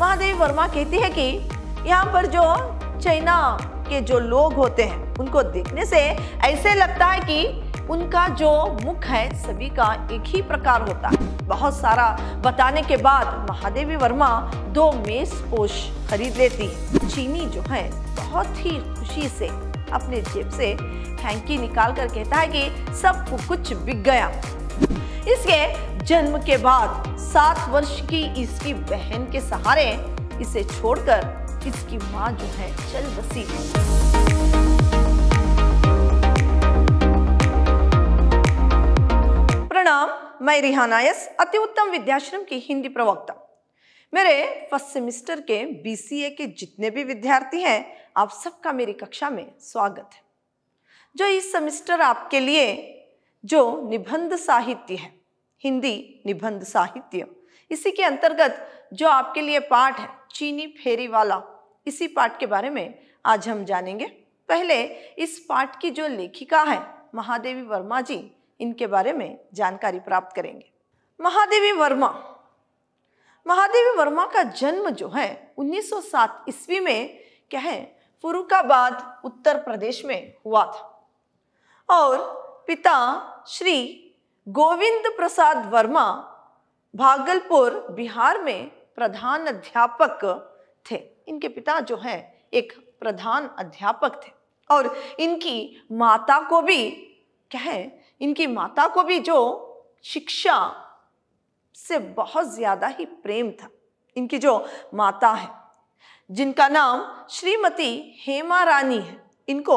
महादेवी वर्मा कहती है कि यहाँ पर जो चाइना के जो लोग होते हैं उनको देखने से ऐसे लगता है कि उनका जो मुख है सभी का एक ही प्रकार होता है बहुत सारा बताने के बाद महादेवी वर्मा दो मेज पोश खरीद लेती है चीनी जो है बहुत ही खुशी से अपने जेब से हैंकी निकाल कर कहता है कि सबको कुछ बिक गया इसके जन्म के बाद सात वर्ष की इसकी बहन के सहारे इसे छोड़कर इसकी माँ जो है चल बसी प्रणाम मैं रिहाना यस अति उत्तम विद्याश्रम की हिंदी प्रवक्ता मेरे फर्स्ट सेमिस्टर के बीसीए के जितने भी विद्यार्थी हैं आप सबका मेरी कक्षा में स्वागत है जो इस सेमिस्टर आपके लिए जो निबंध साहित्य है हिंदी निबंध साहित्य इसी के अंतर्गत जो आपके लिए पाठ है चीनी फेरी वाला इसी पाठ के बारे में आज हम जानेंगे पहले इस पाठ की जो लेखिका है महादेवी वर्मा जी इनके बारे में जानकारी प्राप्त करेंगे महादेवी वर्मा महादेवी वर्मा का जन्म जो है 1907 ईस्वी में क्या है फुरुकाबाद उत्तर प्रदेश में हुआ था और पिता श्री गोविंद प्रसाद वर्मा भागलपुर बिहार में प्रधान अध्यापक थे इनके पिता जो हैं एक प्रधान अध्यापक थे और इनकी माता को भी कहें इनकी माता को भी जो शिक्षा से बहुत ज़्यादा ही प्रेम था इनकी जो माता है जिनका नाम श्रीमती हेमा रानी है इनको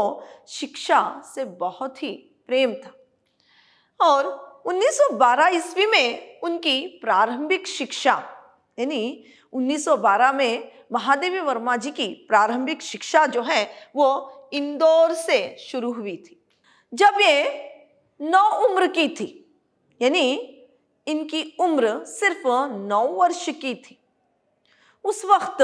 शिक्षा से बहुत ही प्रेम था और 1912 ईस्वी में उनकी प्रारंभिक शिक्षा यानी 1912 में महादेवी वर्मा जी की प्रारंभिक शिक्षा जो है वो इंदौर से शुरू हुई थी जब ये नौ उम्र की थी यानी इनकी उम्र सिर्फ नौ वर्ष की थी उस वक्त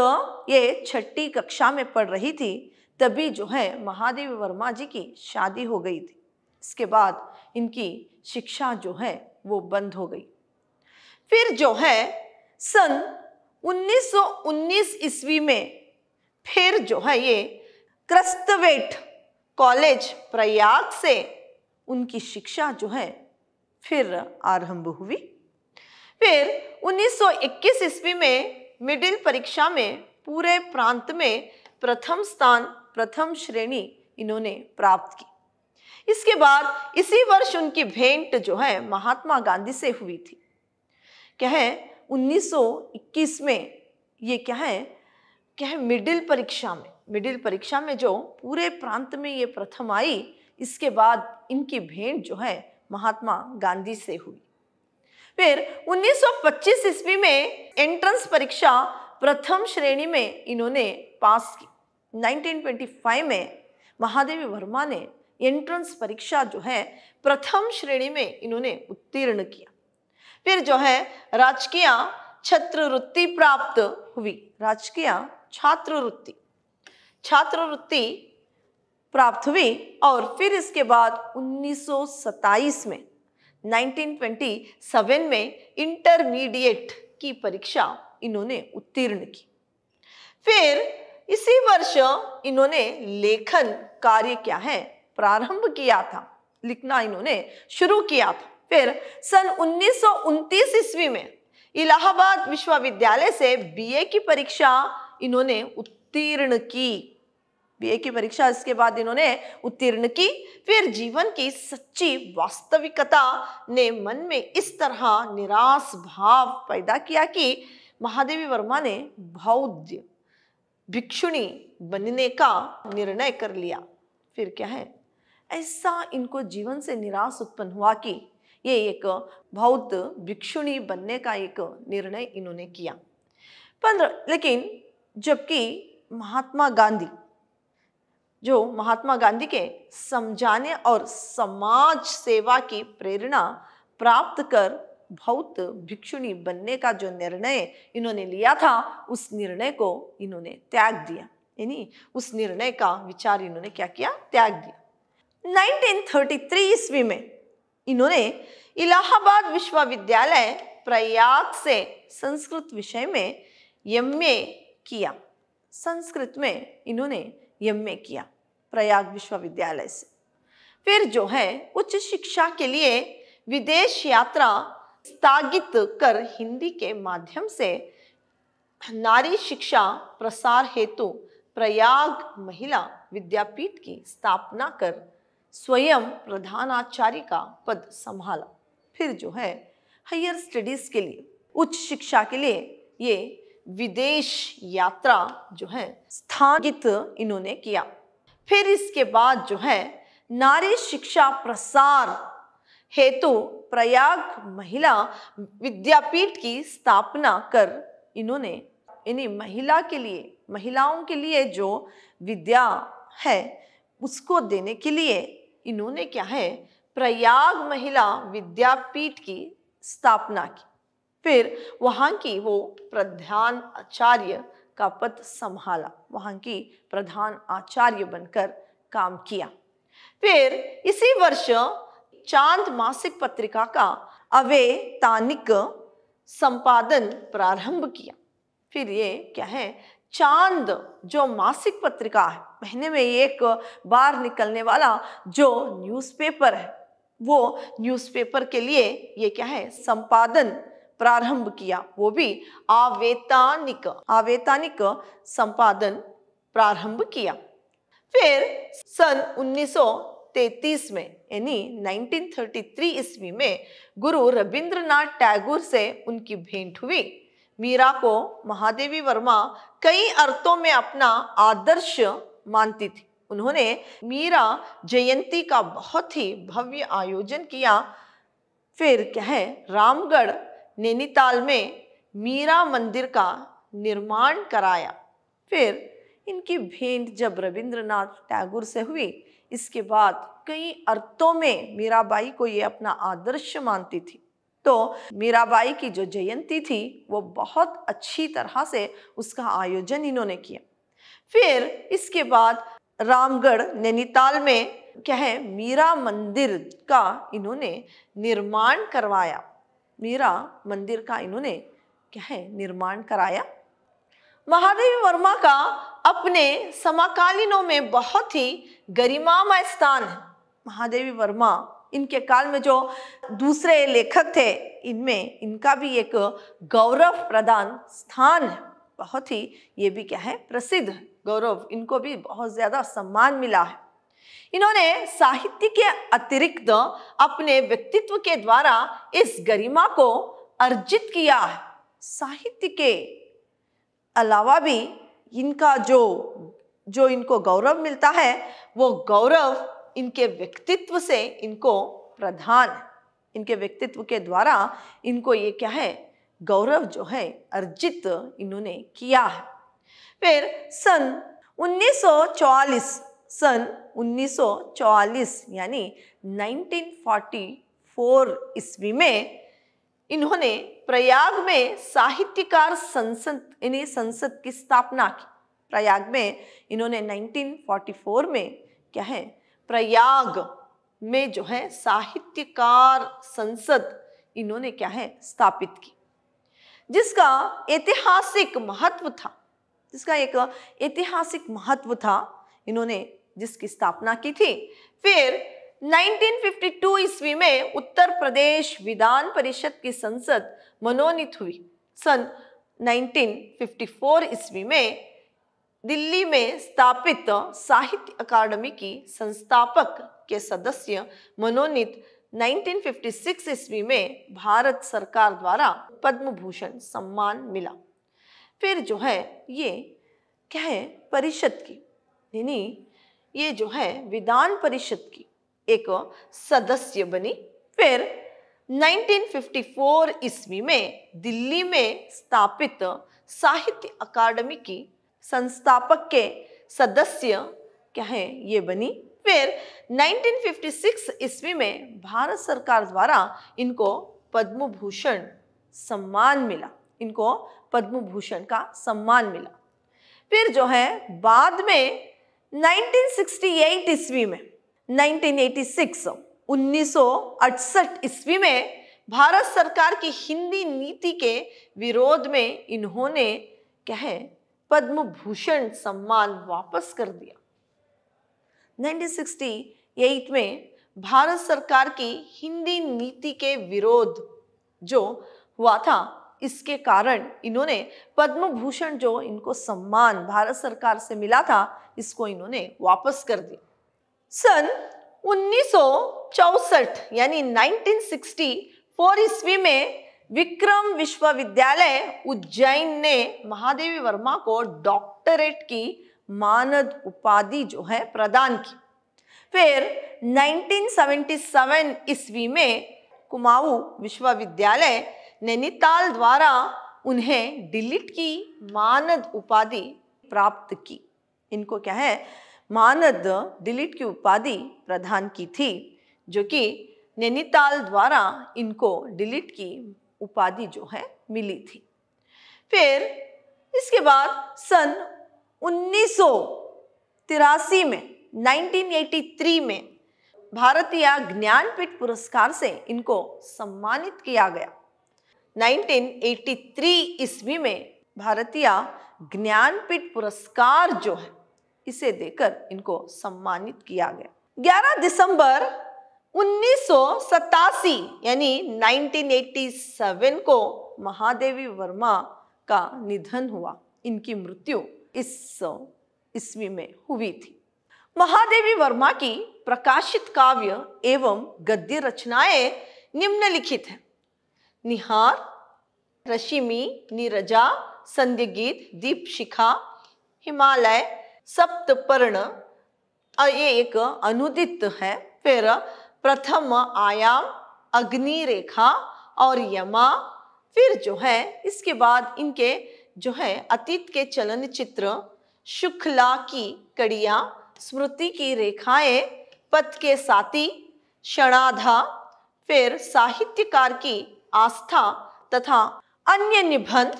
ये छठी कक्षा में पढ़ रही थी तभी जो है महादेव वर्मा जी की शादी हो गई थी इसके बाद इनकी शिक्षा जो है वो बंद हो गई फिर जो है सन 1919 ईस्वी में फिर जो है ये क्रस्तवेट कॉलेज प्रयाग से उनकी शिक्षा जो है फिर आरंभ हुई फिर 1921 ईस्वी में मिडिल परीक्षा में पूरे प्रांत में प्रथम स्थान प्रथम श्रेणी इन्होंने प्राप्त की इसके बाद इसी वर्ष उनकी भेंट जो है महात्मा गांधी से हुई थी क्या है 1921 में ये क्या है क्या है मिडिल परीक्षा में मिडिल परीक्षा में जो पूरे प्रांत में ये प्रथम आई इसके बाद इनकी भेंट जो है महात्मा गांधी से हुई फिर 1925 ईस्वी में एंट्रेंस परीक्षा प्रथम श्रेणी में इन्होंने पास की 1925 में महादेवी वर्मा ने एंट्रेंस परीक्षा जो है प्रथम श्रेणी में इन्होंने उत्तीर्ण किया फिर जो है राजकीय छात्रवृत्ति प्राप्त हुई राजकीय छात्रवृत्ति छात्रवृत्ति प्राप्त हुई और फिर इसके बाद 1927 में 1927 में इंटरमीडिएट की परीक्षा इन्होंने उत्तीर्ण की फिर इसी वर्ष इन्होंने लेखन कार्य क्या है प्रारंभ किया था लिखना इन्होंने शुरू किया था फिर सन उन्नीस ईस्वी में इलाहाबाद विश्वविद्यालय से बीए की परीक्षा इन्होंने उत्तीर्ण की बीए की परीक्षा इसके बाद इन्होंने उत्तीर्ण की फिर जीवन की सच्ची वास्तविकता ने मन में इस तरह निराश भाव पैदा किया कि महादेवी वर्मा ने बौद्ध भिक्षुणी बनने का निर्णय कर लिया फिर क्या है ऐसा इनको जीवन से निराश उत्पन्न हुआ कि ये एक बहुत भिक्षुणी बनने का एक निर्णय इन्होंने किया पंद्रह लेकिन जबकि महात्मा गांधी जो महात्मा गांधी के समझाने और समाज सेवा की प्रेरणा प्राप्त कर बहुत भिक्षुणी बनने का जो निर्णय इन्होंने लिया था उस निर्णय को इन्होंने त्याग दिया यानी उस निर्णय का विचार इन्होंने क्या किया त्याग दिया 1933 ईस्वी में इन्होंने इलाहाबाद विश्वविद्यालय प्रयाग से संस्कृत विषय में एमए किया संस्कृत में इन्होंने एमए किया प्रयाग विश्वविद्यालय से फिर जो है उच्च शिक्षा के लिए विदेश यात्रा स्थगित कर हिंदी के माध्यम से नारी शिक्षा प्रसार हेतु प्रयाग महिला विद्यापीठ की स्थापना कर स्वयं प्रधानाचार्य का पद संभाला फिर जो है हायर स्टडीज़ के लिए उच्च शिक्षा के लिए ये विदेश यात्रा जो है स्थानित इन्होंने किया फिर इसके बाद जो है नारी शिक्षा प्रसार हेतु प्रयाग महिला विद्यापीठ की स्थापना कर इन्होंने इन्हीं महिला के लिए महिलाओं के लिए जो विद्या है उसको देने के लिए इन्होंने क्या है प्रयाग महिला विद्यापीठ की स्थापना की फिर वहां की वो प्रधान आचार्य का पद संभाला वहां की प्रधान आचार्य बनकर काम किया फिर इसी वर्ष चांद मासिक पत्रिका का अवे तानिक संपादन प्रारंभ किया फिर ये क्या है चांद जो मासिक पत्रिका है महीने में एक बार निकलने वाला जो न्यूज़पेपर है वो न्यूज़पेपर के लिए ये क्या है संपादन प्रारंभ किया वो भी आवेतानिक आवेतानिक संपादन प्रारंभ किया फिर सन 1933 में यानी 1933 ईस्वी में गुरु रविंद्रनाथ टैगोर से उनकी भेंट हुई मीरा को महादेवी वर्मा कई अर्थों में अपना आदर्श मानती थी उन्होंने मीरा जयंती का बहुत ही भव्य आयोजन किया फिर कहे रामगढ़ नैनीताल में मीरा मंदिर का निर्माण कराया फिर इनकी भेंट जब रविंद्रनाथ टैगोर से हुई इसके बाद कई अर्थों में मीराबाई को ये अपना आदर्श मानती थी तो मीराबाई की जो जयंती थी वो बहुत अच्छी तरह से उसका आयोजन इन्होंने किया फिर इसके बाद रामगढ़ नैनीताल में क्या है मीरा मंदिर का इन्होंने निर्माण करवाया मीरा मंदिर का इन्होंने क्या है निर्माण कराया महादेवी वर्मा का अपने समकालीनों में बहुत ही गरिमामय स्थान है महादेवी वर्मा इनके काल में जो दूसरे लेखक थे इनमें इनका भी एक गौरव प्रदान स्थान है बहुत ही ये भी क्या है प्रसिद्ध गौरव इनको भी बहुत ज़्यादा सम्मान मिला है इन्होंने साहित्य के अतिरिक्त अपने व्यक्तित्व के द्वारा इस गरिमा को अर्जित किया है साहित्य के अलावा भी इनका जो जो इनको गौरव मिलता है वो गौरव इनके व्यक्तित्व से इनको प्रधान इनके व्यक्तित्व के द्वारा इनको ये क्या है गौरव जो है अर्जित इन्होंने किया है फिर सन 1944 सन 1944 यानी 1944 ईस्वी में इन्होंने प्रयाग में साहित्यकार संसद इन्हें संसद की स्थापना की प्रयाग में इन्होंने 1944 में क्या है प्रयाग में जो है साहित्यकार संसद इन्होंने क्या है स्थापित की जिसका ऐतिहासिक महत्व था जिसका एक ऐतिहासिक महत्व था इन्होंने जिसकी स्थापना की थी फिर 1952 ईस्वी में उत्तर प्रदेश विधान परिषद की संसद मनोनीत हुई सन 1954 ईस्वी में दिल्ली में स्थापित साहित्य अकादमी की संस्थापक के सदस्य मनोनीत 1956 ईस्वी में भारत सरकार द्वारा पद्म भूषण सम्मान मिला फिर जो है ये क्या है परिषद की यानी ये जो है विधान परिषद की एक सदस्य बनी फिर 1954 ईस्वी में दिल्ली में स्थापित साहित्य अकादमी की संस्थापक के सदस्य क्या है ये बनी फिर 1956 ईस्वी में भारत सरकार द्वारा इनको पद्म भूषण सम्मान मिला इनको पद्म भूषण का सम्मान मिला फिर जो है बाद में 1968 ईस्वी में 1986 1968 ईस्वी में भारत सरकार की हिंदी नीति के विरोध में इन्होंने क्या है पद्म भूषण सम्मान वापस कर दिया 1968 में भारत सरकार की हिंदी नीति के विरोध जो हुआ था इसके कारण इन्होंने पद्म भूषण जो इनको सम्मान भारत सरकार से मिला था इसको इन्होंने वापस कर दिया सन 1964 यानी 1964 ईस्वी में विक्रम विश्वविद्यालय उज्जैन ने महादेवी वर्मा को डॉक्टरेट की मानद उपाधि जो है प्रदान की फिर 1977 ईस्वी में कुमाऊ विश्वविद्यालय नैनीताल द्वारा उन्हें डिलीट की मानद उपाधि प्राप्त की इनको क्या है मानद डिलीट की उपाधि प्रदान की थी जो कि नैनीताल द्वारा इनको डिलीट की उपाधि जो है मिली थी फिर इसके बाद सन उन्नीस में 1983 में भारतीय ज्ञानपीठ पुरस्कार से इनको सम्मानित किया गया 1983 ईस्वी में भारतीय ज्ञानपीठ पुरस्कार जो है इसे देकर इनको सम्मानित किया गया 11 दिसंबर 1987 यानी 1987 को महादेवी वर्मा का निधन हुआ इनकी मृत्यु इस ईस्वी में हुई थी महादेवी वर्मा की प्रकाशित काव्य एवं गद्य रचनाएं निम्नलिखित हैं निहार रशिमी निरजा संध्य गीत दीपशिखा हिमालय सप्तपर्ण ये एक अनुदित है फिर प्रथम आयाम अग्नि रेखा और यमा फिर जो है इसके बाद इनके जो है अतीत के चलन चित्र शुक्ला की कड़िया स्मृति की रेखाएं पथ के साथी क्षणाधा फिर साहित्यकार की आस्था तथा अन्य निबंध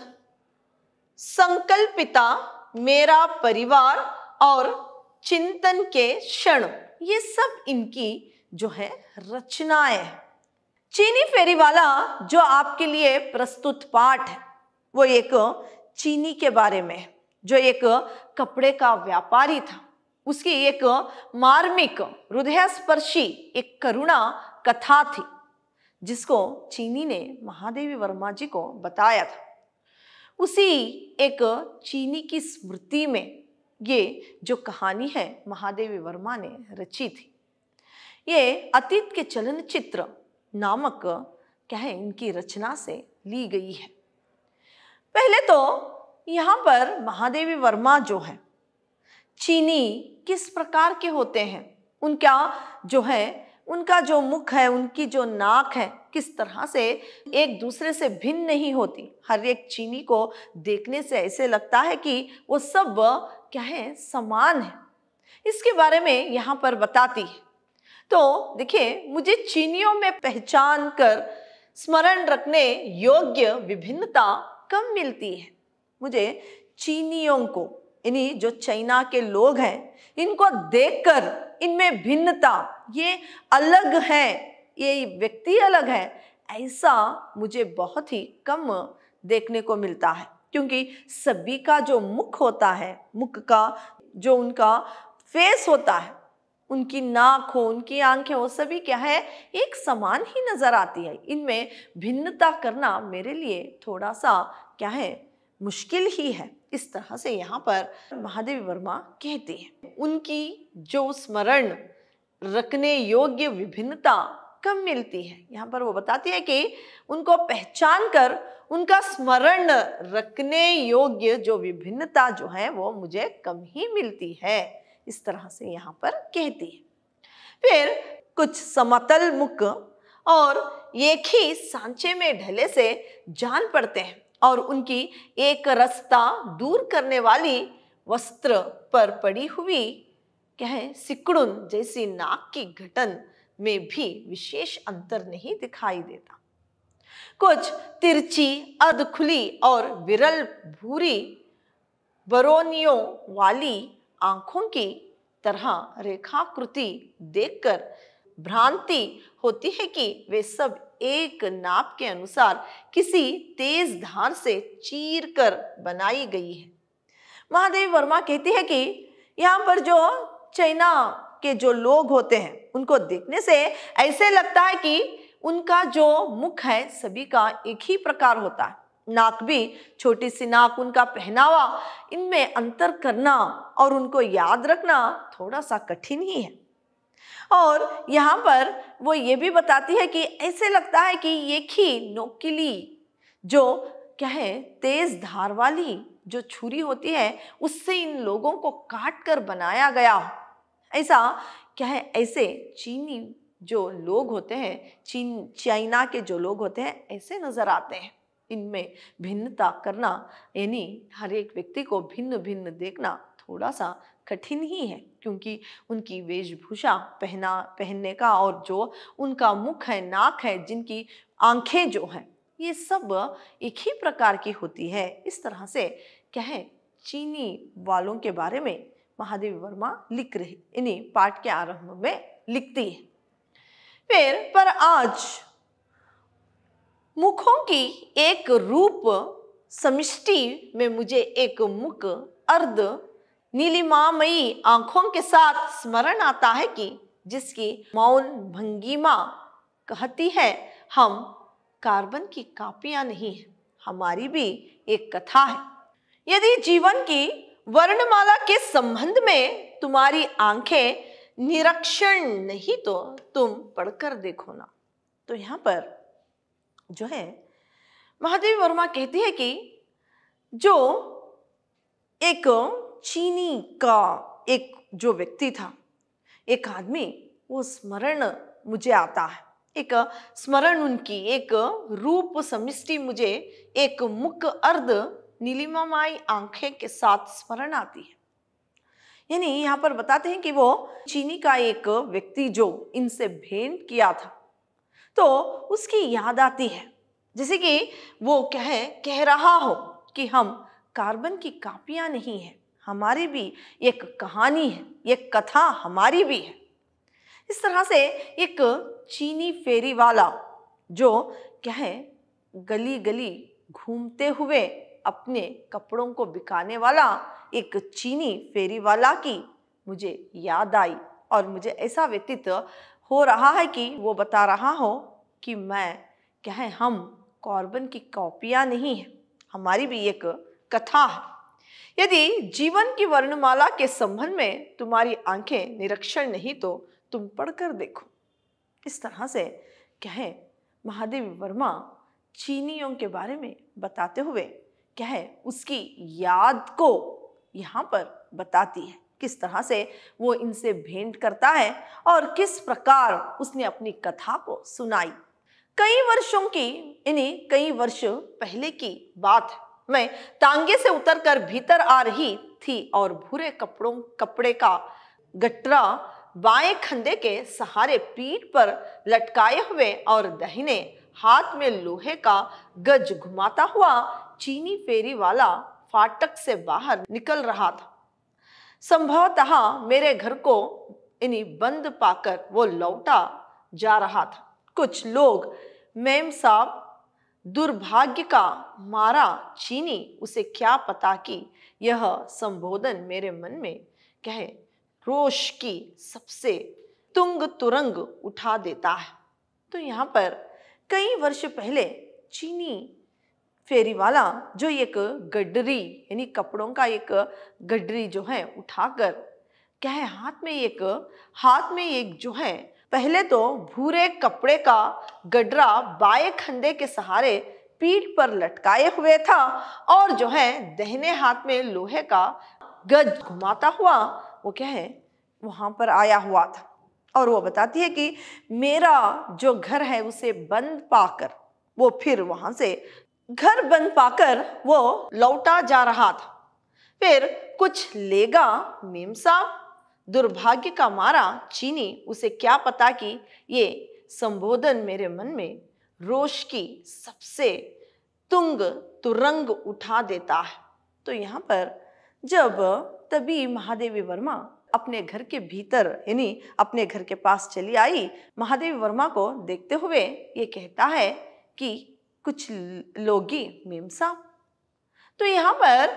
संकल्पिता मेरा परिवार और चिंतन के क्षण ये सब इनकी जो है रचनाएं चीनी फेरी वाला जो आपके लिए प्रस्तुत पाठ है वो एक चीनी के बारे में जो एक कपड़े का व्यापारी था उसकी एक मार्मिक हृदयस्पर्शी एक करुणा कथा थी जिसको चीनी ने महादेवी वर्मा जी को बताया था उसी एक चीनी की स्मृति में ये जो कहानी है महादेवी वर्मा ने रची थी ये अतीत के चलन चित्र नामक क्या है इनकी रचना से ली गई है पहले तो यहाँ पर महादेवी वर्मा जो है चीनी किस प्रकार के होते हैं उनका जो है उनका जो मुख है उनकी जो नाक है किस तरह से एक दूसरे से भिन्न नहीं होती हर एक चीनी को देखने से ऐसे लगता है कि वो सब क्या है समान है इसके बारे में यहाँ पर बताती है तो देखिए मुझे चीनियों में पहचान कर स्मरण रखने योग्य विभिन्नता कम मिलती है मुझे चीनियों को यानी जो चाइना के लोग हैं इनको देखकर इनमें भिन्नता ये अलग है ये व्यक्ति अलग है ऐसा मुझे बहुत ही कम देखने को मिलता है क्योंकि सभी का जो मुख होता है मुख का जो उनका फेस होता है उनकी नाक हो उनकी आंखें हो सभी क्या है एक समान ही नज़र आती है इनमें भिन्नता करना मेरे लिए थोड़ा सा क्या है मुश्किल ही है इस तरह से यहाँ पर महादेवी वर्मा कहते हैं उनकी जो स्मरण रखने योग्य विभिन्नता कम मिलती है यहाँ पर वो बताती है कि उनको पहचान कर उनका स्मरण रखने योग्य जो विभिन्नता जो है वो मुझे कम ही मिलती है इस तरह से यहाँ पर कहती है फिर कुछ समतल मुख और एक ही सांचे में ढले से जान पड़ते हैं और उनकी एक रस्ता दूर करने वाली वस्त्र पर पड़ी हुई क्या सिकुड़न जैसी नाक की घटन में भी विशेष अंतर नहीं दिखाई देता कुछ तिरछी अध खुली और विरल भूरी बरोनियों वाली आंखों की तरह रेखाकृति देखकर भ्रांति होती है कि वे सब एक नाप के अनुसार किसी तेज धार से चीर कर बनाई गई है महादेव वर्मा कहती है कि यहाँ पर जो चाइना के जो लोग होते हैं उनको देखने से ऐसे लगता है कि उनका जो मुख है सभी का एक ही प्रकार होता है नाक भी छोटी सी नाक उनका पहनावा इनमें अंतर करना और उनको याद रखना थोड़ा सा कठिन ही है और यहाँ पर वो ये भी बताती है कि ऐसे लगता है कि ये खी नोकिली जो क्या है तेज धार वाली जो छुरी होती है उससे इन लोगों को काट कर बनाया गया हो ऐसा क्या है ऐसे चीनी जो लोग होते हैं चीन चाइना के जो लोग होते हैं ऐसे नज़र आते हैं इनमें भिन्नता करना यानी हर एक व्यक्ति को भिन्न भिन्न देखना थोड़ा सा कठिन ही है क्योंकि उनकी वेशभूषा पहना पहनने का और जो उनका मुख है नाक है जिनकी आंखें जो हैं ये सब एक ही प्रकार की होती है इस तरह से कहें चीनी वालों के बारे में महादेव वर्मा लिख रहे इन्हीं पाठ के आरंभ में लिखती है फिर पर आज मुखों की एक रूप समिष्टि में मुझे एक मुख अर्ध नीलिमामयी आंखों के साथ स्मरण आता है कि जिसकी मौन भंगिमा कहती है हम कार्बन की कापियां नहीं है हमारी भी एक कथा है यदि जीवन की वर्णमाला के संबंध में तुम्हारी आंखें निरक्षण नहीं तो तुम पढ़कर देखो ना तो यहाँ पर जो है महादेवी वर्मा कहती है कि जो एक चीनी का एक जो व्यक्ति था एक आदमी वो स्मरण मुझे आता है एक स्मरण उनकी एक रूप समिष्टि मुझे एक मुख अर्ध नीलिमाई आंखें के साथ स्मरण आती है यानी यहाँ पर बताते हैं कि वो चीनी का एक व्यक्ति जो इनसे भेंट किया था तो उसकी याद आती है जैसे कि वो कह कह रहा हो कि हम कार्बन की कापियाँ नहीं हैं हमारी भी एक कहानी है एक कथा हमारी भी है इस तरह से एक चीनी फेरी वाला जो कहे गली गली घूमते हुए अपने कपड़ों को बिकाने वाला एक चीनी फेरी वाला की मुझे याद आई और मुझे ऐसा व्यतीत हो रहा है कि वो बता रहा हो कि मैं कहें हम कॉर्बन की कॉपियाँ नहीं हैं हमारी भी एक कथा है यदि जीवन की वर्णमाला के संबंध में तुम्हारी आंखें निरीक्षण नहीं तो तुम पढ़कर देखो इस तरह से कहे महादेव वर्मा चीनियों के बारे में बताते हुए कहे उसकी याद को यहाँ पर बताती है किस तरह से वो इनसे भेंट करता है और किस प्रकार उसने अपनी कथा को सुनाई कई वर्षों की इन्हें कई वर्ष पहले की बात मैं तांगे से उतरकर भीतर आ रही थी और भूरे कपड़ों कपड़े का गटरा बाएं खंधे के सहारे पीठ पर लटकाए हुए और दहिने हाथ में लोहे का गज घुमाता हुआ चीनी फेरी वाला फाटक से बाहर निकल रहा था संभवतः मेरे घर को इन्हीं बंद पाकर वो लौटा जा रहा था कुछ लोग मेम साहब दुर्भाग्य का मारा चीनी उसे क्या पता कि यह संबोधन मेरे मन में कहे रोष की सबसे तुंग तुरंग उठा देता है तो यहाँ पर कई वर्ष पहले चीनी फेरी वाला जो एक गडरी यानी कपड़ों का एक गडरी जो है उठाकर क्या है हाथ में एक हाथ में एक जो है पहले तो भूरे कपड़े का गडरा बाएं खंधे के सहारे पीठ पर लटकाए हुए था और जो है दहने हाथ में लोहे का गज घुमाता हुआ वो क्या है वहां पर आया हुआ था और वो बताती है कि मेरा जो घर है उसे बंद पाकर वो फिर वहां से घर बन पाकर वो लौटा जा रहा था फिर कुछ लेगा मेमसा दुर्भाग्य का मारा चीनी उसे क्या पता कि ये संबोधन मेरे मन में रोष की सबसे तुंग तुरंग उठा देता है तो यहाँ पर जब तभी महादेवी वर्मा अपने घर के भीतर यानी अपने घर के पास चली आई महादेवी वर्मा को देखते हुए ये कहता है कि कुछ लोगी मेमसा तो यहाँ पर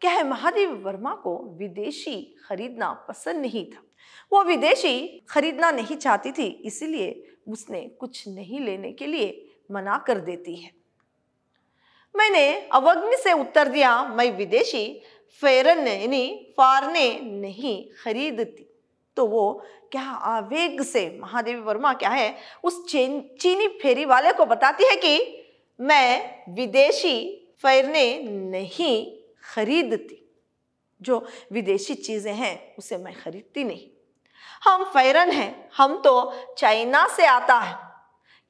क्या है महादेव वर्मा को विदेशी खरीदना पसंद नहीं था वो विदेशी खरीदना नहीं चाहती थी इसीलिए उसने कुछ नहीं लेने के लिए मना कर देती है मैंने अवग्नि से उत्तर दिया मैं विदेशी फेरन यानी फारने नहीं खरीदती तो वो क्या आवेग से महादेवी वर्मा क्या है उस चीनी फेरी वाले को बताती है कि मैं विदेशी फैरने नहीं खरीदती जो विदेशी चीज़ें हैं उसे मैं खरीदती नहीं हम फैरन हैं हम तो चाइना से आता है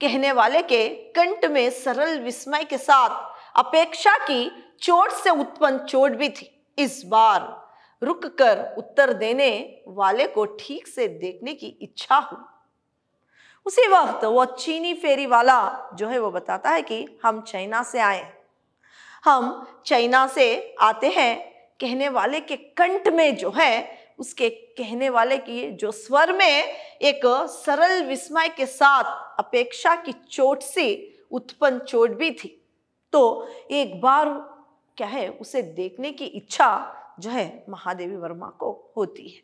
कहने वाले के कंठ में सरल विस्मय के साथ अपेक्षा की चोट से उत्पन्न चोट भी थी इस बार रुक कर उत्तर देने वाले को ठीक से देखने की इच्छा हुई उसी वक्त वो चीनी फेरी वाला जो है वो बताता है कि हम चाइना से आए हम चाइना से आते हैं कहने वाले के कंठ में जो है उसके कहने वाले की जो स्वर में एक सरल विस्मय के साथ अपेक्षा की चोट से उत्पन्न चोट भी थी तो एक बार क्या है उसे देखने की इच्छा जो है महादेवी वर्मा को होती है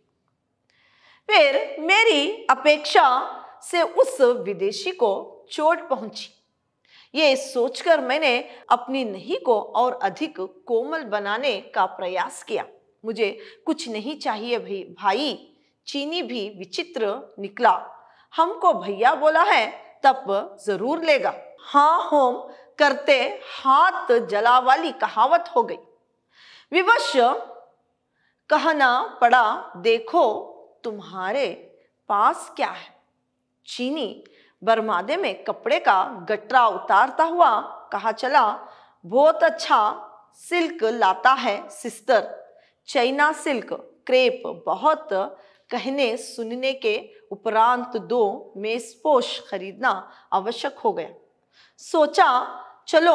फिर मेरी अपेक्षा से उस विदेशी को चोट पहुंची ये सोचकर मैंने अपनी नहीं को और अधिक कोमल बनाने का प्रयास किया मुझे कुछ नहीं चाहिए भी भाई चीनी भी विचित्र निकला हमको भैया बोला है तब जरूर लेगा हाँ होम करते हाथ जला वाली कहावत हो गई विवश कहना पड़ा देखो तुम्हारे पास क्या है चीनी बरमादे में कपड़े का गटरा उतारता हुआ कहा चला बहुत अच्छा सिल्क लाता है सिस्टर चाइना सिल्क क्रेप बहुत कहने सुनने के उपरांत दो मेसपोश खरीदना आवश्यक हो गया सोचा चलो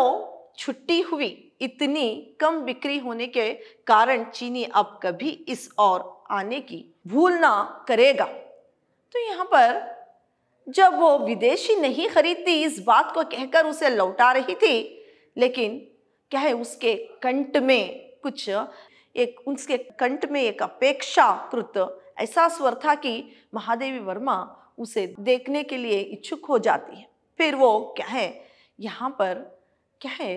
छुट्टी हुई इतनी कम बिक्री होने के कारण चीनी अब कभी इस और आने की भूल ना करेगा तो यहाँ पर जब वो विदेशी नहीं खरीदती इस बात को कहकर उसे लौटा रही थी लेकिन क्या है उसके कंठ में कुछ एक उसके कंठ में एक अपेक्षाकृत ऐसा स्वर था कि महादेवी वर्मा उसे देखने के लिए इच्छुक हो जाती है फिर वो क्या है यहाँ पर क्या है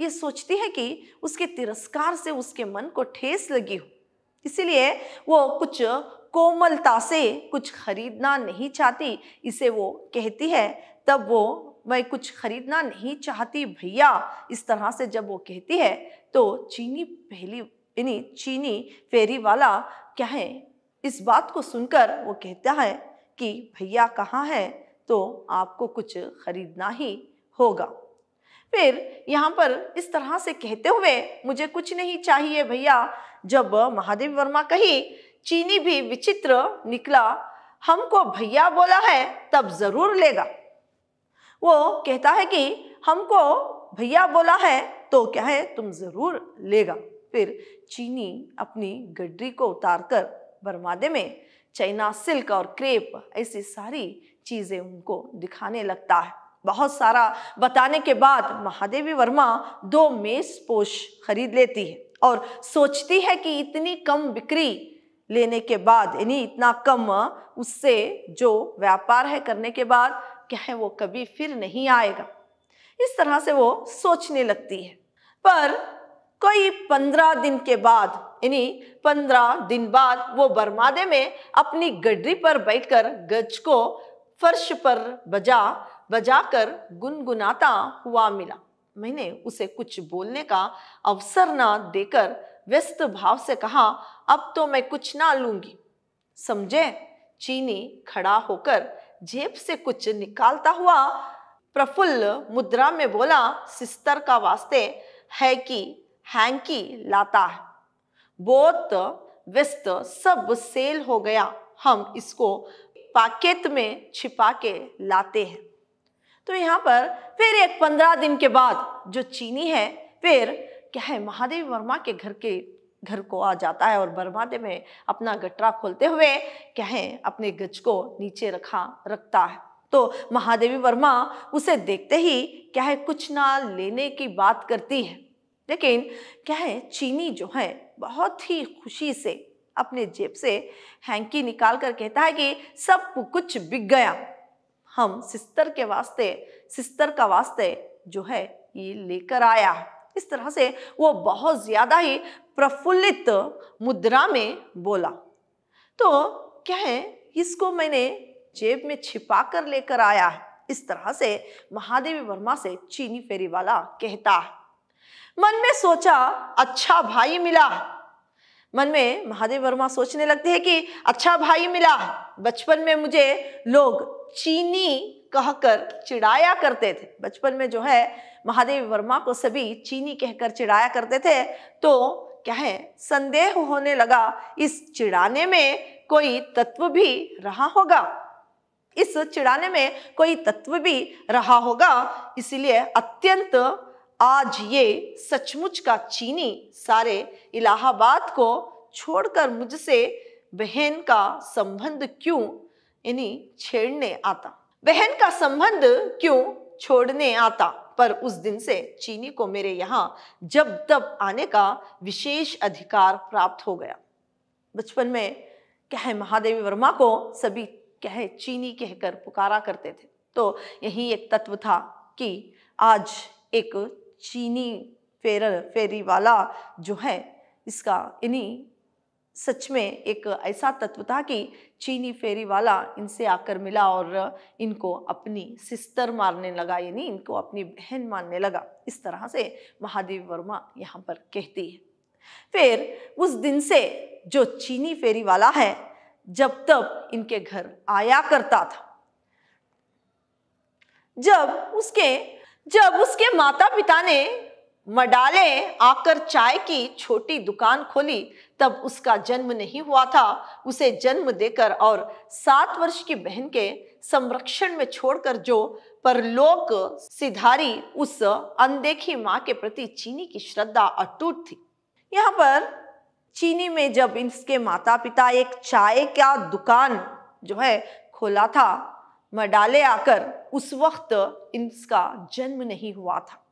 ये सोचती है कि उसके तिरस्कार से उसके मन को ठेस लगी हो इसीलिए वो कुछ कोमलता से कुछ खरीदना नहीं चाहती इसे वो कहती है तब वो मैं कुछ खरीदना नहीं चाहती भैया इस तरह से जब वो कहती है तो चीनी पहली यानी चीनी फेरी वाला क्या है इस बात को सुनकर वो कहता है कि भैया कहाँ है तो आपको कुछ खरीदना ही होगा फिर यहाँ पर इस तरह से कहते हुए मुझे कुछ नहीं चाहिए भैया जब महादेव वर्मा कही चीनी भी विचित्र निकला हमको भैया बोला है तब जरूर लेगा वो कहता है कि हमको भैया बोला है तो क्या है तुम जरूर लेगा फिर चीनी अपनी गड्डी को उतारकर बरमादे में चाइना सिल्क और क्रेप ऐसी सारी चीज़ें उनको दिखाने लगता है बहुत सारा बताने के बाद महादेवी वर्मा दो मेज पोश खरीद लेती है और सोचती है कि इतनी कम बिक्री लेने के बाद यानी इतना कम उससे जो व्यापार है करने के बाद क्या है वो कभी फिर नहीं आएगा इस तरह से वो सोचने लगती है पर कोई पंद्रह दिन के बाद यानी पंद्रह दिन बाद वो बरमादे में अपनी गडरी पर बैठकर गज को फर्श पर बजा बजाकर गुनगुनाता हुआ मिला मैंने उसे कुछ बोलने का अवसर ना देकर व्यस्त भाव से कहा अब तो मैं कुछ ना लूंगी समझे चीनी खड़ा होकर जेब से कुछ निकालता हुआ प्रफुल्ल मुद्रा में बोला सिस्तर का वास्ते है कि हैंकी लाता है बहुत व्यस्त सब सेल हो गया हम इसको पाकेट में छिपा के लाते हैं तो यहाँ पर फिर एक पंद्रह दिन के बाद जो चीनी है फिर क्या है महादेव वर्मा के घर के घर को आ जाता है और बर्मादे में अपना गटरा खोलते हुए क्या है अपने गज को नीचे रखा रखता है तो महादेवी वर्मा उसे देखते ही क्या है कुछ ना लेने की बात करती है लेकिन क्या है चीनी जो है बहुत ही खुशी से अपने जेब से हैंकी निकाल कर कहता है कि सब कुछ बिक गया हम सिस्तर के वास्ते सिस्तर का वास्ते जो है ये लेकर आया है इस तरह से वो बहुत ज़्यादा ही प्रफुल्लित मुद्रा में बोला तो क्या है इसको मैंने जेब में छिपा कर लेकर आया है इस तरह से महादेवी वर्मा से चीनी फेरी वाला कहता है मन में सोचा अच्छा भाई मिला मन में महादेव वर्मा सोचने लगते हैं कि अच्छा भाई मिला बचपन में मुझे लोग चीनी कहकर चिढ़ाया करते थे बचपन में जो है महादेव वर्मा को सभी चीनी कहकर चिढ़ाया करते थे तो क्या है संदेह होने लगा इस चिड़ाने में कोई तत्व भी रहा होगा इस चिड़ाने में कोई तत्व भी रहा होगा इसलिए अत्यंत आज ये सचमुच का चीनी सारे इलाहाबाद को छोड़कर मुझसे बहन का संबंध क्यों यानी छेड़ने आता बहन का संबंध क्यों छोड़ने आता पर उस दिन से चीनी को मेरे यहाँ जब तब आने का विशेष अधिकार प्राप्त हो गया बचपन में कहे महादेवी वर्मा को सभी कहे चीनी कहकर पुकारा करते थे तो यही एक तत्व था कि आज एक चीनी फेर फेरी वाला जो है इसका इन्हीं सच में एक ऐसा तत्व था कि चीनी फेरी वाला इनसे आकर मिला और इनको अपनी सिस्टर मारने लगा यानी इनको अपनी बहन मानने लगा इस तरह से महादेव वर्मा यहाँ पर कहती है फिर उस दिन से जो चीनी फेरी वाला है जब तब इनके घर आया करता था जब उसके जब उसके माता पिता ने मडाले आकर चाय की छोटी दुकान खोली तब उसका जन्म नहीं हुआ था उसे जन्म देकर और सात वर्ष की बहन के संरक्षण में छोड़कर जो परलोक सिधारी उस अनदेखी माँ के प्रति चीनी की श्रद्धा अटूट थी यहाँ पर चीनी में जब इसके माता पिता एक चाय का दुकान जो है खोला था मडाले आकर उस वक्त इनका जन्म नहीं हुआ था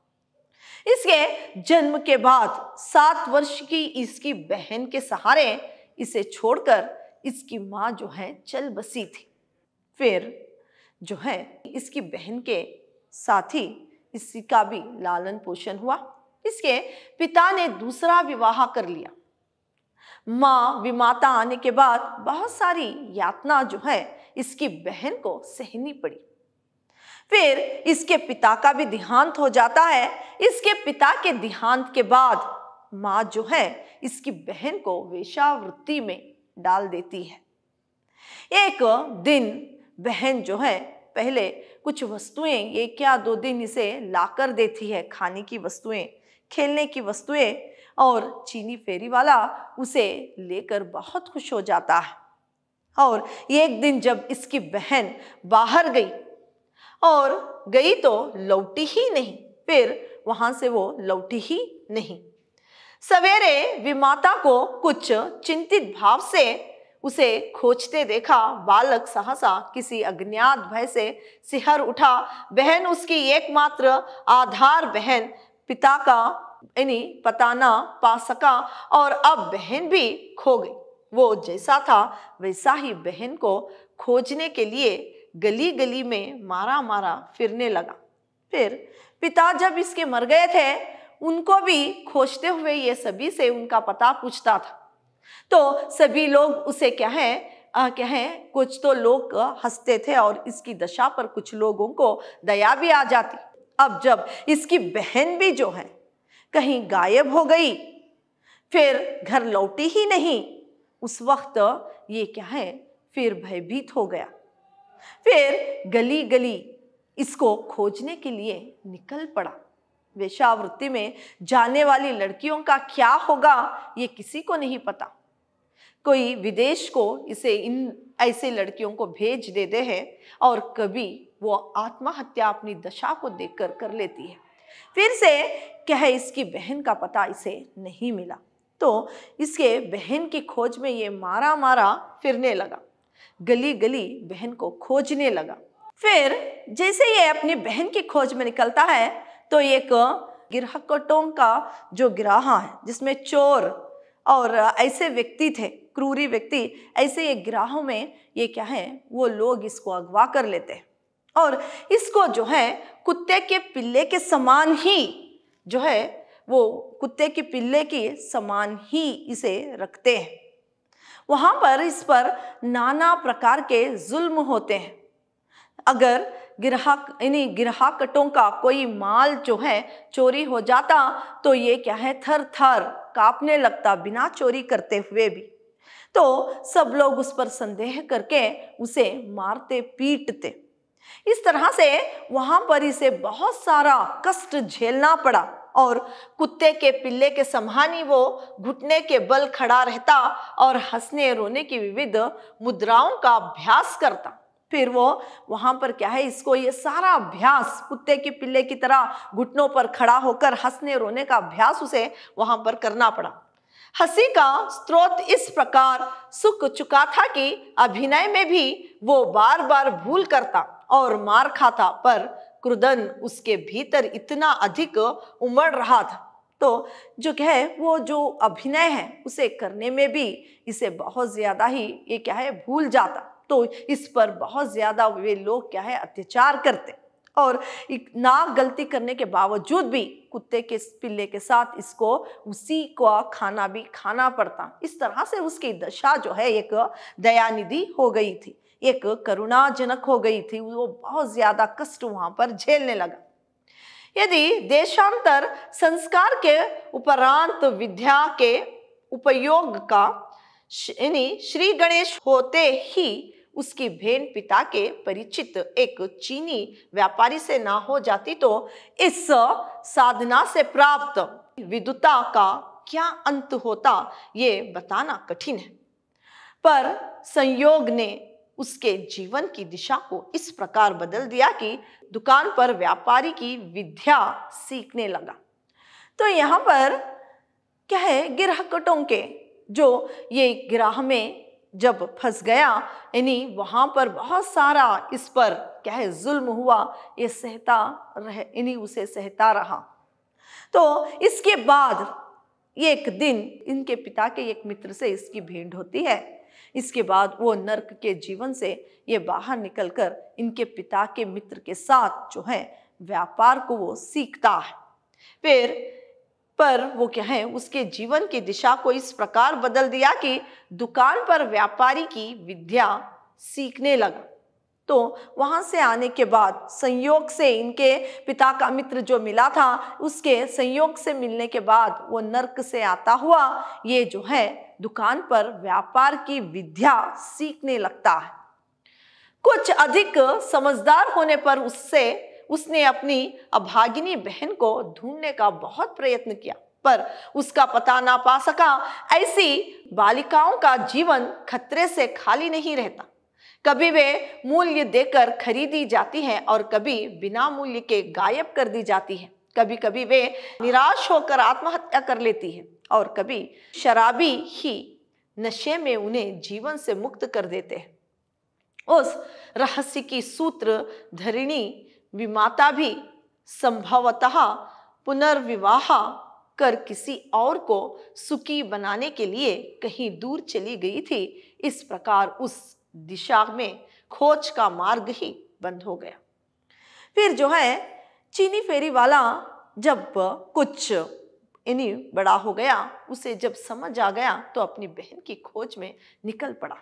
इसके जन्म के बाद सात वर्ष की इसकी बहन के सहारे इसे छोड़कर इसकी माँ जो है चल बसी थी फिर जो है इसकी बहन के साथ ही इसका भी लालन पोषण हुआ इसके पिता ने दूसरा विवाह कर लिया माँ विमाता आने के बाद बहुत सारी यातना जो है इसकी बहन को सहनी पड़ी फिर इसके पिता का भी देहांत हो जाता है इसके पिता के देहांत के बाद माँ जो है इसकी बहन को वेशावृत्ति में डाल देती है एक दिन बहन जो है पहले कुछ वस्तुएं एक या दो दिन इसे लाकर देती है खाने की वस्तुएं खेलने की वस्तुएं और चीनी फेरी वाला उसे लेकर बहुत खुश हो जाता है और एक दिन जब इसकी बहन बाहर गई और गई तो लौटी ही नहीं फिर वहां से वो लौटी ही नहीं सवेरे विमाता को कुछ चिंतित भाव से उसे खोजते देखा बालक सहसा किसी अज्ञात भय से सिहर उठा बहन उसकी एकमात्र आधार बहन पिता का यानी पता ना पा सका और अब बहन भी खो गई वो जैसा था वैसा ही बहन को खोजने के लिए गली गली में मारा मारा फिरने लगा फिर पिता जब इसके मर गए थे उनको भी खोजते हुए ये सभी से उनका पता पूछता था तो सभी लोग उसे क्या है आ, क्या है कुछ तो लोग हंसते थे और इसकी दशा पर कुछ लोगों को दया भी आ जाती अब जब इसकी बहन भी जो है कहीं गायब हो गई फिर घर लौटी ही नहीं उस वक्त ये क्या है फिर भयभीत हो गया फिर गली गली इसको खोजने के लिए निकल पड़ा वेशावृत्ति में जाने वाली लड़कियों का क्या होगा ये किसी को नहीं पता कोई विदेश को इसे इन ऐसे लड़कियों को भेज देते हैं और कभी वो आत्महत्या अपनी दशा को देखकर कर लेती है फिर से क्या इसकी बहन का पता इसे नहीं मिला तो इसके बहन की खोज में ये मारा मारा फिरने लगा गली गली बहन को खोजने लगा फिर जैसे ये अपनी बहन की खोज में निकलता है तो एक गिरहकटों का जो ग्राह है जिसमें चोर और ऐसे व्यक्ति थे क्रूरी व्यक्ति ऐसे ये गिराहों में ये क्या है वो लोग इसको अगवा कर लेते हैं और इसको जो है कुत्ते के पिल्ले के समान ही जो है वो कुत्ते के पिल्ले के समान ही इसे रखते हैं वहाँ पर इस पर नाना प्रकार के जुल्म होते हैं अगर ग्राहक इन्हीं ग्राहकटों का कोई माल जो है चोरी हो जाता तो ये क्या है थर थर कांपने लगता बिना चोरी करते हुए भी तो सब लोग उस पर संदेह करके उसे मारते पीटते इस तरह से वहाँ पर इसे बहुत सारा कष्ट झेलना पड़ा और कुत्ते के पिल्ले के समानी वो घुटने के बल खड़ा रहता और हंसने रोने की विविध मुद्राओं का अभ्यास करता फिर वो वहां पर क्या है इसको ये सारा अभ्यास कुत्ते के पिल्ले की तरह घुटनों पर खड़ा होकर हंसने रोने का अभ्यास उसे वहां पर करना पड़ा हंसी का स्रोत इस प्रकार सुख चुका था कि अभिनय में भी वो बार बार भूल करता और मार खाता पर क्रुदन उसके भीतर इतना अधिक उमड़ रहा था तो जो है वो जो अभिनय है उसे करने में भी इसे बहुत ज़्यादा ही ये क्या है भूल जाता तो इस पर बहुत ज़्यादा वे लोग क्या है अत्याचार करते और ना गलती करने के बावजूद भी कुत्ते के पिल्ले के साथ इसको उसी को खाना भी खाना पड़ता इस तरह से उसकी दशा जो है एक दयानिधि हो गई थी एक करुणाजनक हो गई थी वो बहुत ज्यादा कष्ट वहां पर झेलने लगा यदि देशांतर संस्कार के उपरांत विद्या के उपयोग का यानी श्री गणेश होते ही उसकी बहन पिता के परिचित एक चीनी व्यापारी से ना हो जाती तो इस साधना से प्राप्त विद्युता का क्या अंत होता ये बताना कठिन है पर संयोग ने उसके जीवन की दिशा को इस प्रकार बदल दिया कि दुकान पर व्यापारी की विद्या सीखने लगा तो यहाँ पर क्या है गिरहकटों के जो ये ग्रह में जब फंस गया यानी वहाँ पर बहुत सारा इस पर क्या है जुल्म हुआ ये सहता रह यानी उसे सहता रहा तो इसके बाद एक दिन इनके पिता के एक मित्र से इसकी भेंट होती है इसके बाद वो नर्क के जीवन से ये बाहर निकलकर इनके पिता के मित्र के साथ जो है व्यापार को वो सीखता है फिर पर वो क्या है उसके जीवन की दिशा को इस प्रकार बदल दिया कि दुकान पर व्यापारी की विद्या सीखने लगा तो वहाँ से आने के बाद संयोग से इनके पिता का मित्र जो मिला था उसके संयोग से मिलने के बाद वो नरक से आता हुआ ये जो है दुकान पर व्यापार की विद्या सीखने लगता है कुछ अधिक समझदार होने पर उससे उसने अपनी अभागिनी बहन को ढूंढने का बहुत प्रयत्न किया पर उसका पता ना पा सका ऐसी बालिकाओं का जीवन खतरे से खाली नहीं रहता कभी वे मूल्य देकर खरीदी जाती हैं और कभी बिना मूल्य के गायब कर दी जाती हैं कभी कभी वे निराश होकर आत्महत्या कर लेती हैं और कभी शराबी ही नशे में उन्हें जीवन से मुक्त कर देते हैं उस रहस्य की सूत्र धरिणी विमाता भी संभवतः पुनर्विवाह कर किसी और को सुखी बनाने के लिए कहीं दूर चली गई थी इस प्रकार उस दिशा में खोज का मार्ग ही बंद हो गया फिर जो है चीनी फेरी वाला जब कुछ इन्हीं बड़ा हो गया उसे जब समझ आ गया तो अपनी बहन की खोज में निकल पड़ा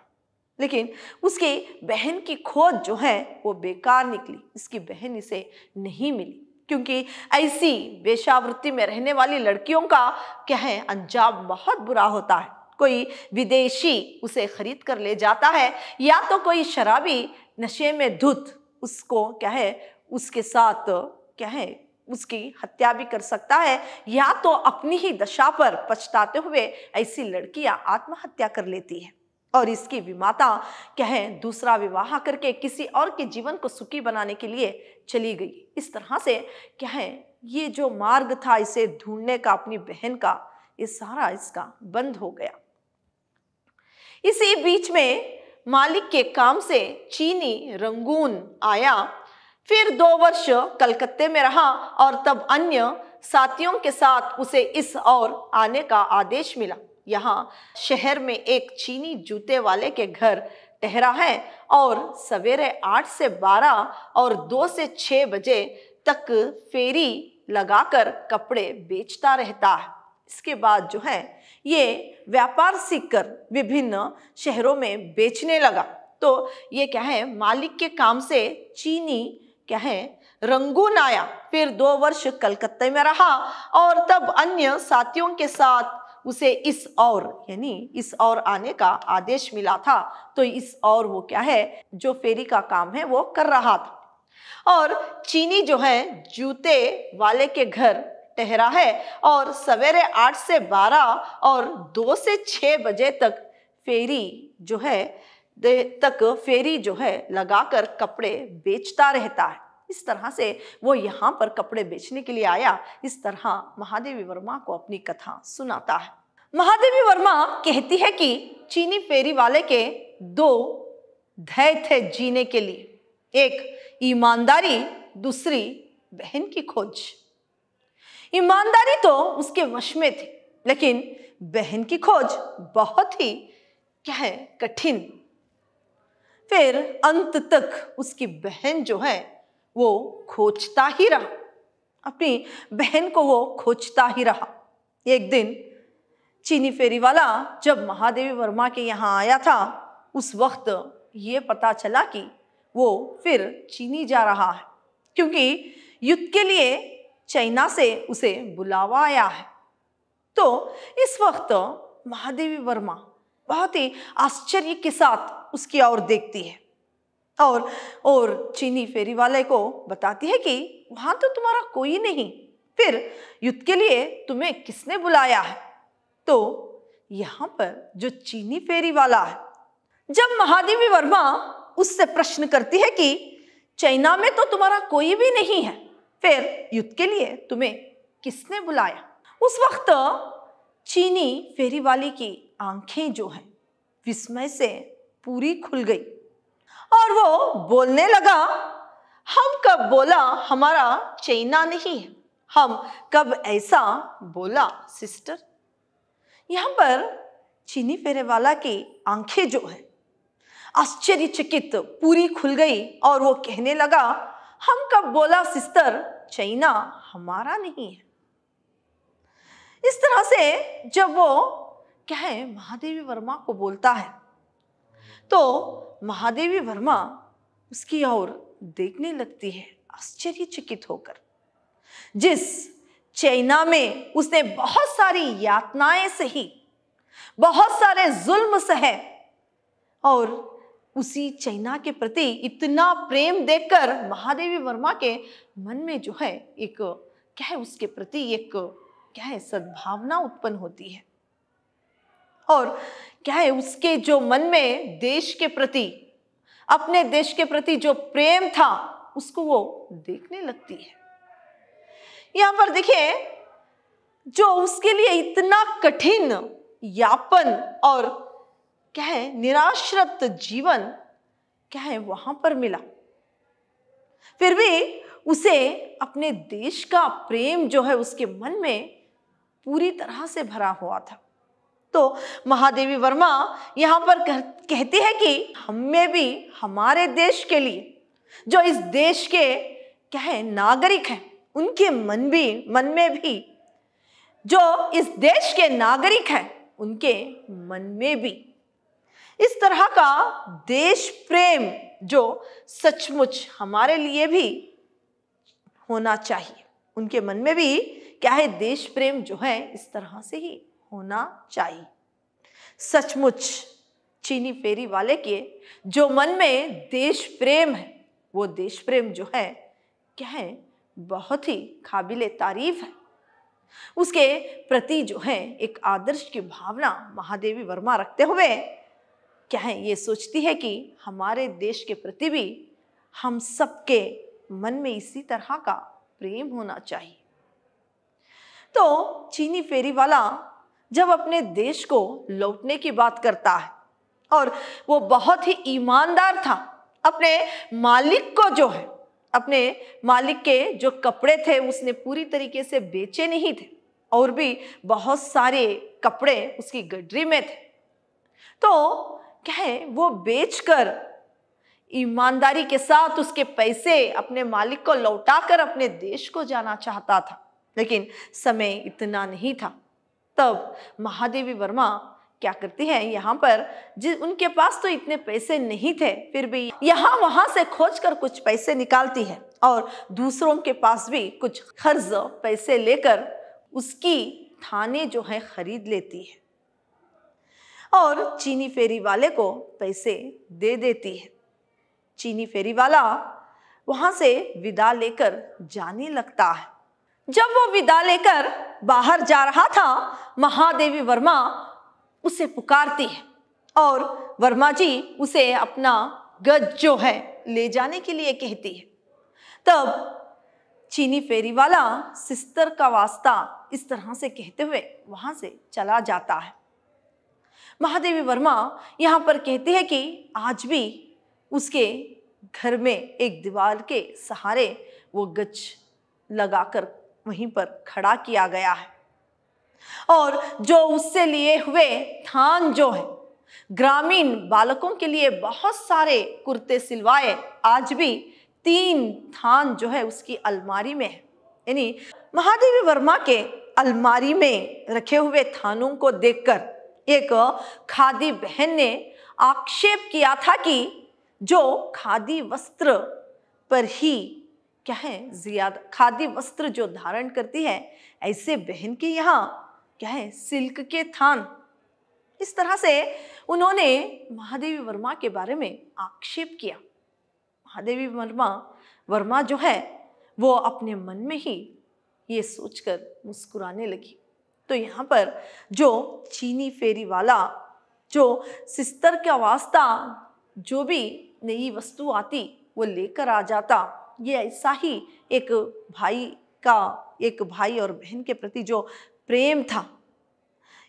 लेकिन उसकी बहन की खोज जो है वो बेकार निकली इसकी बहन इसे नहीं मिली क्योंकि ऐसी वेशावृत्ति में रहने वाली लड़कियों का क्या है अंजाम बहुत बुरा होता है कोई विदेशी उसे खरीद कर ले जाता है या तो कोई शराबी नशे में धुत उसको क्या है उसके साथ क्या है उसकी हत्या भी कर सकता है या तो अपनी ही दशा पर पछताते हुए ऐसी लड़कियां आत्महत्या कर लेती है और इसकी विमाता क्या है दूसरा विवाह करके किसी और के जीवन को सुखी बनाने के लिए चली गई इस तरह से क्या है ये जो मार्ग था इसे ढूंढने का अपनी बहन का ये सारा इसका बंद हो गया इसी बीच में मालिक के काम से चीनी रंगून आया फिर दो वर्ष कलकत्ते में रहा और तब अन्य साथियों के साथ उसे इस और आने का आदेश मिला यहाँ शहर में एक चीनी जूते वाले के घर ठहरा है और सवेरे आठ से बारह और दो से छः बजे तक फेरी लगाकर कपड़े बेचता रहता है इसके बाद जो है ये व्यापार सीखकर विभिन्न शहरों में बेचने लगा तो ये क्या है मालिक के काम से चीनी क्या है रंगून आया फिर दो वर्ष कलकत्ते में रहा और तब अन्य साथियों के साथ उसे इस और यानी इस और आने का आदेश मिला था तो इस और वो क्या है जो फेरी का काम है वो कर रहा था और चीनी जो है जूते वाले के घर ठहरा है और सवेरे आठ से बारह और दो से छः बजे तक फेरी जो है तक फेरी जो है लगाकर कपड़े बेचता रहता है इस तरह से वो यहाँ पर कपड़े बेचने के लिए आया इस तरह महादेवी वर्मा को अपनी कथा सुनाता है महादेवी वर्मा कहती है कि चीनी फेरी वाले के दो धैय थे जीने के लिए एक ईमानदारी दूसरी बहन की खोज ईमानदारी तो उसके वश में थी लेकिन बहन की खोज बहुत ही क्या है कठिन फिर अंत तक उसकी बहन जो है वो खोजता ही रहा अपनी बहन को वो खोजता ही रहा एक दिन चीनी फेरी वाला जब महादेवी वर्मा के यहाँ आया था उस वक्त ये पता चला कि वो फिर चीनी जा रहा है क्योंकि युद्ध के लिए चाइना से उसे बुलावा आया है तो इस वक्त महादेवी वर्मा बहुत ही आश्चर्य के साथ उसकी ओर देखती है और और चीनी फेरी वाले को बताती है कि वहां तो तुम्हारा कोई नहीं फिर युद्ध के लिए तुम्हें किसने बुलाया है तो यहाँ पर जो चीनी फेरी वाला है जब महादेवी वर्मा उससे प्रश्न करती है कि चाइना में तो तुम्हारा कोई भी नहीं है फिर युद्ध के लिए तुम्हें किसने बुलाया उस वक्त चीनी फेरी वाली की आंखें जो हैं विस्मय से पूरी खुल गई और वो बोलने लगा हम कब बोला हमारा चैना नहीं है हम कब ऐसा बोला सिस्टर यहां पर चीनी फेरे वाला की आंखें जो है आश्चर्यचकित पूरी खुल गई और वो कहने लगा हम कब बोला सिस्टर चाइना हमारा नहीं है इस तरह से जब वो क्या है महादेवी वर्मा को बोलता है तो महादेवी वर्मा उसकी ओर देखने लगती है आश्चर्यचकित होकर जिस चाइना में उसने बहुत सारी यातनाएं सही बहुत सारे जुल्म सहे और उसी चैना के प्रति इतना प्रेम देखकर महादेवी वर्मा के मन में जो है एक क्या है उसके प्रति एक क्या है सद्भावना उत्पन्न होती है और क्या है उसके जो मन में देश के प्रति अपने देश के प्रति जो प्रेम था उसको वो देखने लगती है यहां पर देखिए जो उसके लिए इतना कठिन यापन और क्या है निराश्रत जीवन क्या है वहां पर मिला फिर भी उसे अपने देश का प्रेम जो है उसके मन में पूरी तरह से भरा हुआ था तो महादेवी वर्मा यहां पर कह, कहते हैं कि हमें भी हमारे देश के लिए जो इस देश के क्या है नागरिक हैं उनके मन भी मन में भी जो इस देश के नागरिक हैं उनके मन में भी इस तरह का देश प्रेम जो सचमुच हमारे लिए भी होना चाहिए उनके मन में भी क्या है देश प्रेम जो है इस तरह से ही होना चाहिए सचमुच चीनी फेरी वाले के जो मन में देश प्रेम है वो देश प्रेम जो है क्या है बहुत ही काबिल तारीफ है उसके प्रति जो है एक आदर्श की भावना महादेवी वर्मा रखते हुए क्या है ये सोचती है कि हमारे देश के प्रति भी हम सबके मन में इसी तरह का प्रेम होना चाहिए तो चीनी फेरी वाला जब अपने देश को लौटने की बात करता है और वो बहुत ही ईमानदार था अपने मालिक को जो है अपने मालिक के जो कपड़े थे उसने पूरी तरीके से बेचे नहीं थे और भी बहुत सारे कपड़े उसकी गडरी में थे तो क्या है वो बेचकर ईमानदारी के साथ उसके पैसे अपने मालिक को लौटाकर अपने देश को जाना चाहता था लेकिन समय इतना नहीं था तब महादेवी वर्मा क्या करती है यहाँ पर जिस उनके पास तो इतने पैसे नहीं थे फिर भी यहाँ वहाँ से खोज कर कुछ पैसे निकालती है और दूसरों के पास भी कुछ खर्ज पैसे लेकर उसकी थाने जो है खरीद लेती है और चीनी फेरी वाले को पैसे दे देती है चीनी फेरी वाला वहाँ से विदा लेकर जाने लगता है जब वो विदा लेकर बाहर जा रहा था महादेवी वर्मा उसे पुकारती है और वर्मा जी उसे अपना गज जो है ले जाने के लिए कहती है तब चीनी फेरी वाला सिस्टर का वास्ता इस तरह से कहते हुए वहाँ से चला जाता है महादेवी वर्मा यहाँ पर कहते हैं कि आज भी उसके घर में एक दीवार के सहारे वो गच लगाकर वहीं पर खड़ा किया गया है और जो उससे लिए हुए थान जो है ग्रामीण बालकों के लिए बहुत सारे कुर्ते सिलवाए आज भी तीन थान जो है उसकी अलमारी में है यानी महादेवी वर्मा के अलमारी में रखे हुए थानों को देखकर एक खादी बहन ने आक्षेप किया था कि जो खादी वस्त्र पर ही क्या है ज्यादा खादी वस्त्र जो धारण करती है ऐसे बहन के यहाँ क्या है सिल्क के थान इस तरह से उन्होंने महादेवी वर्मा के बारे में आक्षेप किया महादेवी वर्मा वर्मा जो है वो अपने मन में ही ये सोचकर मुस्कुराने लगी तो यहाँ पर जो चीनी फेरी वाला जो सिस्तर का वास्ता जो भी नई वस्तु आती वो लेकर आ जाता ये ऐसा ही एक भाई का एक भाई और बहन के प्रति जो प्रेम था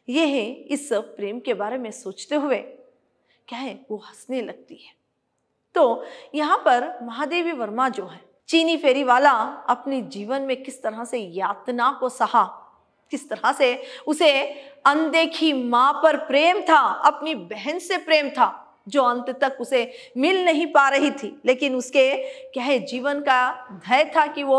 ये है इस प्रेम के बारे में सोचते हुए क्या है वो हंसने लगती है तो यहाँ पर महादेवी वर्मा जो है चीनी फेरी वाला अपने जीवन में किस तरह से यातना को सहा किस तरह से उसे अनदेखी माँ पर प्रेम था अपनी बहन से प्रेम था जो अंत तक उसे मिल नहीं पा रही थी लेकिन उसके क्या है जीवन का भय था कि वो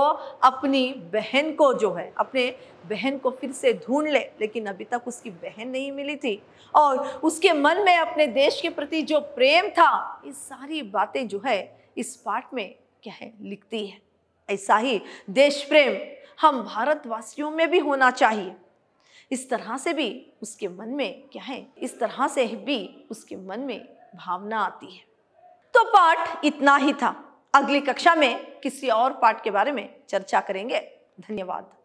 अपनी बहन को जो है अपने बहन को फिर से ढूंढ ले लेकिन अभी तक उसकी बहन नहीं मिली थी और उसके मन में अपने देश के प्रति जो प्रेम था ये सारी बातें जो है इस पाठ में क्या है लिखती है ऐसा ही देश प्रेम हम भारतवासियों में भी होना चाहिए इस तरह से भी उसके मन में क्या है इस तरह से भी उसके मन में भावना आती है तो पाठ इतना ही था अगली कक्षा में किसी और पाठ के बारे में चर्चा करेंगे धन्यवाद